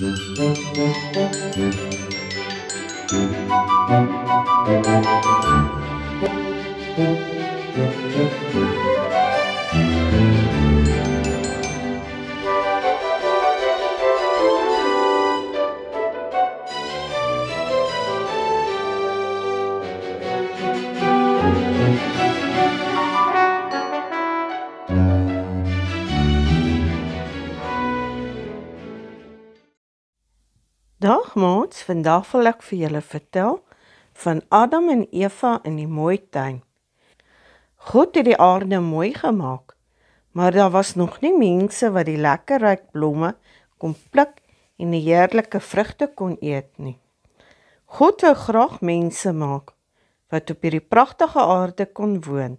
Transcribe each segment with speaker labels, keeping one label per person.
Speaker 1: Thank you. Dag maats, vandag wil ek vir julle vertel van Adam en Eva in die mooi tuin. God het die aarde mooi gemaak, maar daar was nog nie mense wat die lekker ryk blomme kon pluk en die heerlike vrugte kon eet nie. God wou graag mense maak wat op hierdie pragtige aarde kon woon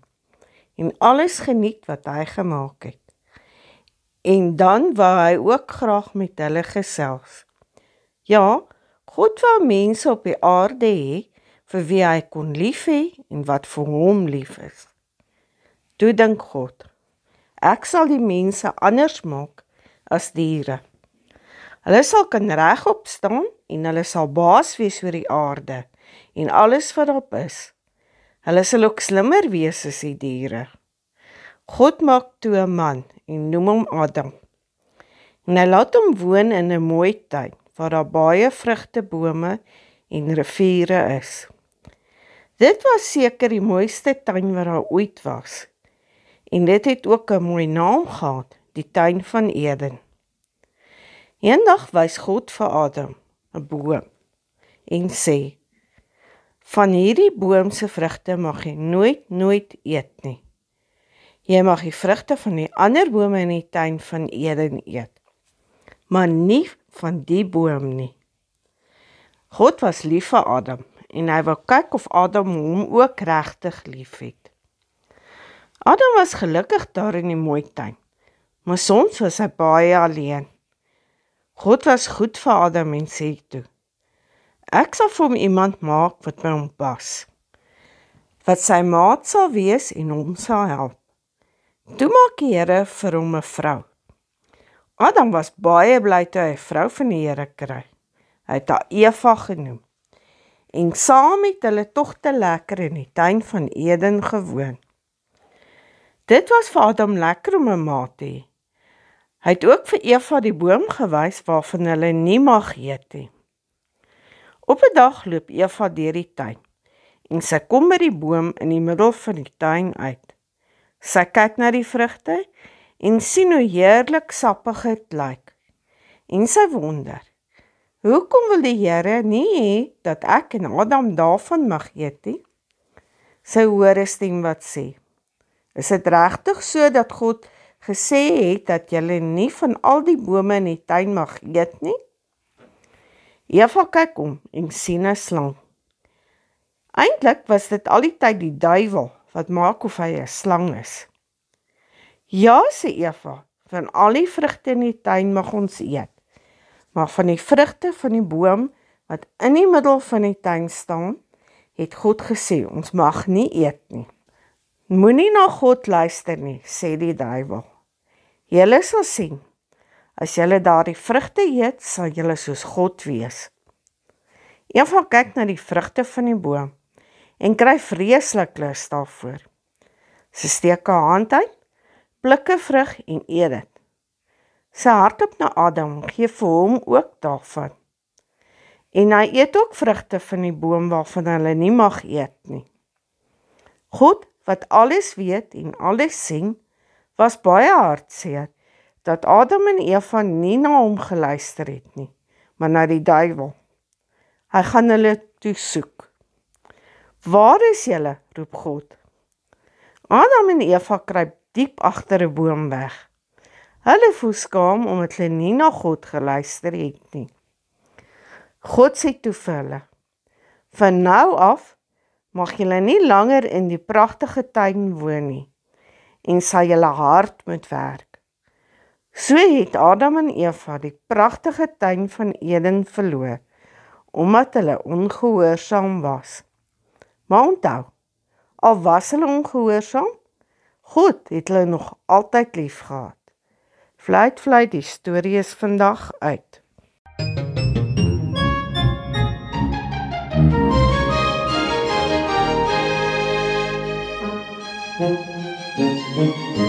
Speaker 1: en alles geniet wat hy gemaak het. En dan wou hy ook graag met hulle gesels. Ja, God wou mense op die aarde hê vir wie hy kon lief hê en wat vir hom lief is. Toe dink God, ek sal die mense anders maak as diere. Hulle sal kan regop staan en hulle sal baas wees oor die aarde en alles wat daarop is. Hulle sal ook slimmer wees as die diere. God maak toe 'n man en noem hom Adam. En hy laat hom woon in 'n mooi tuin waar daar baie vrugtebome en riviere is. Dit was seker die mooiste tuin wat daar ooit was. En dit het ook 'n mooi naam gehad, die tuin van Eden. Eendag wys God vir Adam 'n boom en sê: "Van hierdie boom se vrugte mag jy nooit nooit eet nie. Jy mag die vrugte van die ander bome in die tuin van Eden eet, maar nie van die boom nie. God was lief vir Adam en hy wou kyk of Adam hom ook regtig liefhet. Adam was gelukkig daar in die mooi tuin, maar soms was hy baie alleen. God was goed vir Adam en sê toe: Ek sal vir hom iemand maak wat by hom pas. Wat sy maat sal wees en hom sal help. Toe maak die Here vir hom 'n vrou Adam was baie bly toe hy 'n vrou van die Here kry. Hy het haar Eva genoem. En saam het hulle tog te lekker in die tuin van Eden gewoon. Dit was vir Adam lekker om 'n maat te hê. Hy het ook vir Eva die boom gewys waarvan hulle nie mag eet nie. Op 'n dag loop Eva deur die tuin en sy kom by die boom in die middel van die tuin uit. Sy kyk na die vrugte en sien hoe heerlik sappig dit lyk. En sy wonder: "Hoekom wil die Here nie hê dat ek en Adam daarvan mag eet nie?" Sy hoor 'n stem wat sê: "Is dit regtig so dat God gesê het dat julle nie van al die bome in die tuin mag eet nie?" Eva kyk om en sien 'n slang. Eintlik was dit al die tyd die duiwel wat maak of hy 'n slang is. Ja, sê Eva, van al die vrugte in die tuin mag ons eet. Maar van die vrugte van die boom wat in die middel van die tuin staan, het God gesê ons mag nie eet nie. Moenie na God luister nie, sê die duiwel. Julle sal sien. As julle daardie vrugte eet, sal julle soos God wees. Eva kyk na die vrugte van die boom en kry vreeslik lus daarvoor. Sy steek haar hand uit plukke vrug en eet dit. Sy hardop na Adam gee vir hom ook daarvan. En hy eet ook vrugte van die boom waarvan hulle nie mag eet nie. God wat alles weet en alles sien, was baie hartseer dat Adam en Eva nie na hom geluister het nie, maar na die duiwel. Hy gaan hulle toe soek. "Waar is julle?" roep God. Adam en Eva kruip diep agter 'n boom weg. Hulle voel skaam omdat hulle nie na God geluister het nie. God sê toe vir hulle: "Van nou af mag julle nie langer in die pragtige tuin woon nie en sal julle hard moet werk." So het Adam en Eva die pragtige tuin van Eden verloor omdat hulle ongehoorsaam was. Maar onthou, al was hulle ongehoorsaam, God het hulle nog altyd lief gehad. Fluit fluit die storie is vandag uit. Thank you.